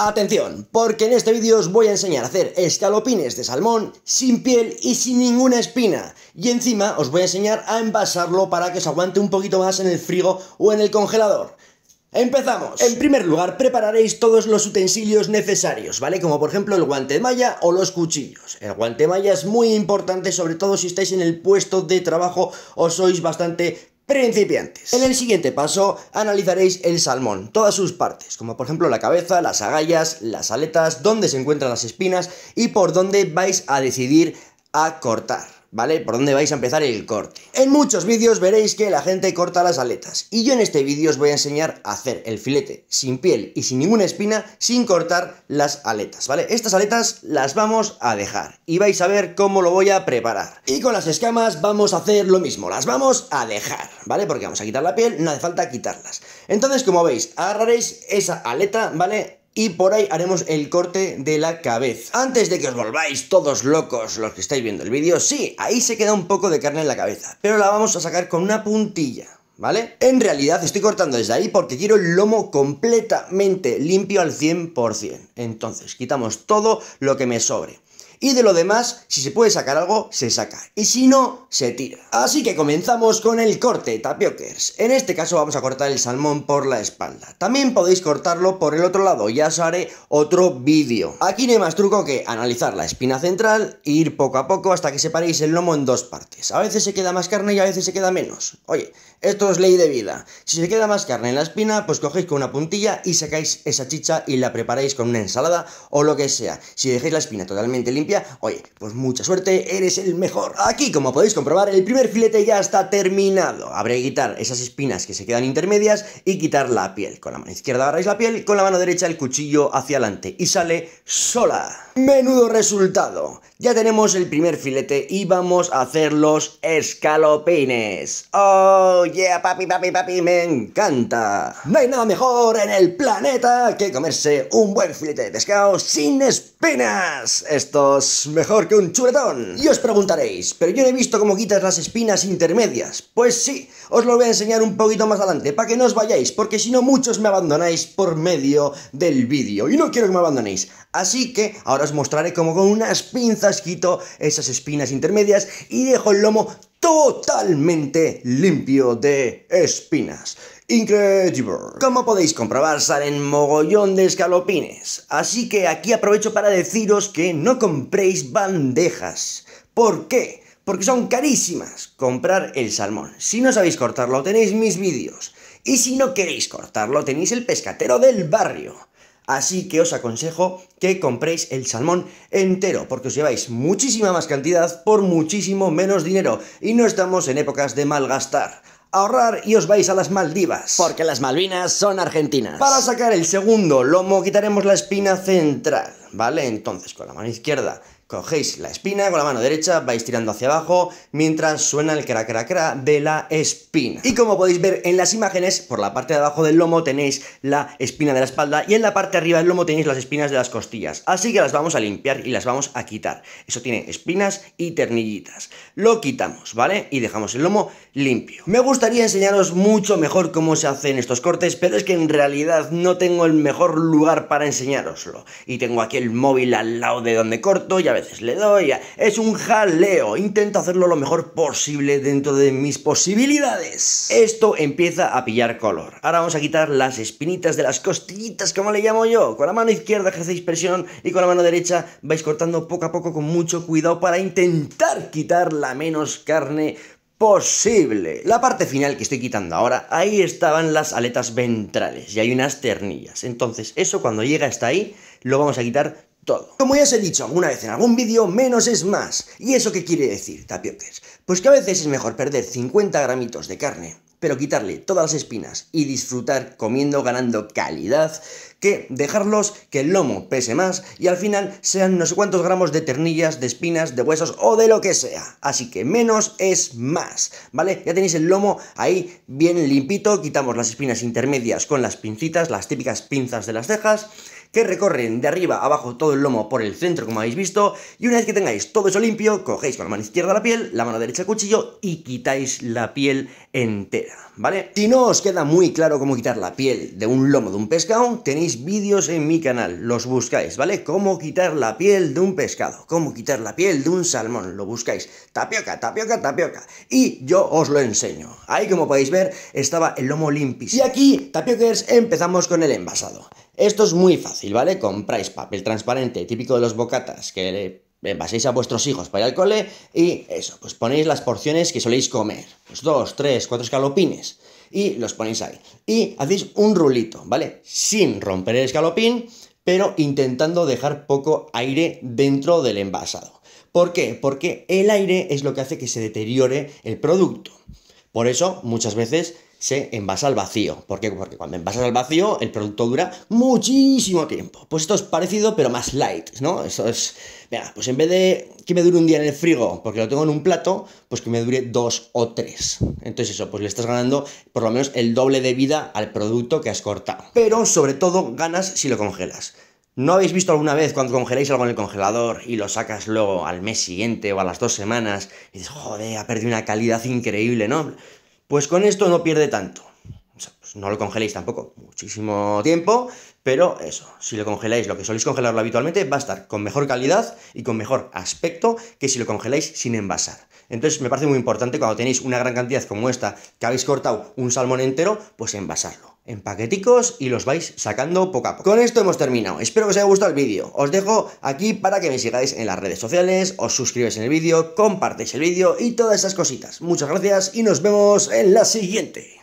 Atención, porque en este vídeo os voy a enseñar a hacer escalopines de salmón sin piel y sin ninguna espina. Y encima os voy a enseñar a envasarlo para que se aguante un poquito más en el frigo o en el congelador. ¡Empezamos! En primer lugar, prepararéis todos los utensilios necesarios, ¿vale? Como por ejemplo el guante de malla o los cuchillos. El guante de malla es muy importante, sobre todo si estáis en el puesto de trabajo o sois bastante principiantes. En el siguiente paso analizaréis el salmón, todas sus partes, como por ejemplo la cabeza, las agallas, las aletas, dónde se encuentran las espinas y por dónde vais a decidir a cortar. ¿vale? Por dónde vais a empezar el corte. En muchos vídeos veréis que la gente corta las aletas y yo en este vídeo os voy a enseñar a hacer el filete sin piel y sin ninguna espina sin cortar las aletas, ¿vale? Estas aletas las vamos a dejar y vais a ver cómo lo voy a preparar. Y con las escamas vamos a hacer lo mismo, las vamos a dejar, ¿vale? Porque vamos a quitar la piel, no hace falta quitarlas. Entonces, como veis, agarraréis esa aleta, ¿vale? y por ahí haremos el corte de la cabeza. Antes de que os volváis todos locos los que estáis viendo el vídeo, sí, ahí se queda un poco de carne en la cabeza, pero la vamos a sacar con una puntilla. ¿Vale? En realidad estoy cortando desde ahí porque quiero el lomo completamente limpio al 100%. Entonces, quitamos todo lo que me sobre y de lo demás, si se puede sacar algo, se saca, y si no, se tira. Así que comenzamos con el corte, tapiokers. En este caso vamos a cortar el salmón por la espalda. También podéis cortarlo por el otro lado, ya os haré otro vídeo. Aquí no hay más truco que analizar la espina central e ir poco a poco hasta que separéis el lomo en dos partes. A veces se queda más carne y a veces se queda menos. Oye, esto es ley de vida. Si se queda más carne en la espina, pues cogéis con una puntilla y sacáis esa chicha y la preparáis con una ensalada o lo que sea. Si dejáis la espina totalmente limpia, oye, pues mucha suerte, eres el mejor. Aquí, como podéis comprobar, el primer filete ya está terminado. Habré que quitar esas espinas que se quedan intermedias y quitar la piel. Con la mano izquierda agarráis la piel, con la mano derecha el cuchillo hacia adelante y sale sola. Menudo resultado. Ya tenemos el primer filete y vamos a hacer los escalopines. ¡Oh, yeah, papi, papi, papi! ¡Me encanta! No hay nada mejor en el planeta que comerse un buen filete de pescado sin espinas espinas. Esto es mejor que un chuletón. Y os preguntaréis, pero yo no he visto cómo quitas las espinas intermedias. Pues sí, os lo voy a enseñar un poquito más adelante, para que no os vayáis, porque si no muchos me abandonáis por medio del vídeo. Y no quiero que me abandonéis. Así que ahora os mostraré cómo con unas pinzas quito esas espinas intermedias y dejo el lomo totalmente limpio de espinas. INCREDIBLE Como podéis comprobar, salen mogollón de escalopines. Así que aquí aprovecho para deciros que no compréis bandejas. ¿Por qué? Porque son carísimas comprar el salmón. Si no sabéis cortarlo, tenéis mis vídeos. Y si no queréis cortarlo, tenéis el pescatero del barrio. Así que os aconsejo que compréis el salmón entero, porque os lleváis muchísima más cantidad por muchísimo menos dinero y no estamos en épocas de malgastar ahorrar y os vais a las Maldivas. Porque las Malvinas son argentinas. Para sacar el segundo lomo quitaremos la espina central, ¿vale? Entonces con la mano izquierda Cogéis la espina con la mano derecha, vais tirando hacia abajo mientras suena el cra cra de la espina. Y como podéis ver en las imágenes, por la parte de abajo del lomo tenéis la espina de la espalda y en la parte de arriba del lomo tenéis las espinas de las costillas. Así que las vamos a limpiar y las vamos a quitar. Eso tiene espinas y ternillitas. Lo quitamos, ¿vale? Y dejamos el lomo limpio. Me gustaría enseñaros mucho mejor cómo se hacen estos cortes, pero es que en realidad no tengo el mejor lugar para enseñároslo. Y tengo aquí el móvil al lado de donde corto, ya le doy. Es un jaleo. Intento hacerlo lo mejor posible dentro de mis posibilidades. Esto empieza a pillar color. Ahora vamos a quitar las espinitas de las costillitas, como le llamo yo. Con la mano izquierda ejercéis presión y con la mano derecha vais cortando poco a poco con mucho cuidado para intentar quitar la menos carne posible. La parte final que estoy quitando ahora, ahí estaban las aletas ventrales y hay unas ternillas. Entonces, eso cuando llega hasta ahí, lo vamos a quitar como ya os he dicho alguna vez en algún vídeo, menos es más. ¿Y eso qué quiere decir, Tapioques? Pues que a veces es mejor perder 50 gramitos de carne, pero quitarle todas las espinas y disfrutar comiendo ganando calidad, que dejarlos que el lomo pese más y al final sean no sé cuántos gramos de ternillas, de espinas, de huesos o de lo que sea. Así que menos es más, ¿vale? Ya tenéis el lomo ahí bien limpito, quitamos las espinas intermedias con las pincitas, las típicas pinzas de las cejas que recorren de arriba a abajo todo el lomo por el centro, como habéis visto, y una vez que tengáis todo eso limpio, cogéis con la mano izquierda la piel, la mano derecha el cuchillo y quitáis la piel entera, ¿vale? Si no os queda muy claro cómo quitar la piel de un lomo de un pescado, tenéis vídeos en mi canal, los buscáis, ¿vale? Cómo quitar la piel de un pescado, cómo quitar la piel de un salmón, lo buscáis, tapioca, tapioca, tapioca, y yo os lo enseño. Ahí, como podéis ver, estaba el lomo limpio. Y aquí, tapiokers, empezamos con el envasado. Esto es muy fácil, ¿vale? Compráis papel transparente, típico de los bocatas, que le envaséis a vuestros hijos para ir al cole y eso, pues ponéis las porciones que soléis comer, pues dos, tres, cuatro escalopines y los ponéis ahí. Y hacéis un rulito, ¿vale? Sin romper el escalopín, pero intentando dejar poco aire dentro del envasado. ¿Por qué? Porque el aire es lo que hace que se deteriore el producto. Por eso, muchas veces se envasa al vacío. ¿Por qué? Porque cuando envasas al vacío, el producto dura muchísimo tiempo. Pues esto es parecido, pero más light, ¿no? Eso es. Venga, pues en vez de que me dure un día en el frigo porque lo tengo en un plato, pues que me dure dos o tres. Entonces, eso, pues le estás ganando por lo menos el doble de vida al producto que has cortado. Pero sobre todo ganas si lo congelas. ¿No habéis visto alguna vez cuando congeláis algo en el congelador y lo sacas luego al mes siguiente o a las dos semanas y dices, joder, ha perdido una calidad increíble, ¿no? Pues con esto no pierde tanto. Pues no lo congeléis tampoco muchísimo tiempo, pero eso, si lo congeláis lo que soléis congelarlo habitualmente, va a estar con mejor calidad y con mejor aspecto que si lo congeláis sin envasar. Entonces me parece muy importante cuando tenéis una gran cantidad como esta, que habéis cortado un salmón entero, pues envasarlo en paqueticos y los vais sacando poco a poco. Con esto hemos terminado, espero que os haya gustado el vídeo, os dejo aquí para que me sigáis en las redes sociales, os suscribáis en el vídeo, compartáis el vídeo y todas esas cositas. Muchas gracias y nos vemos en la siguiente.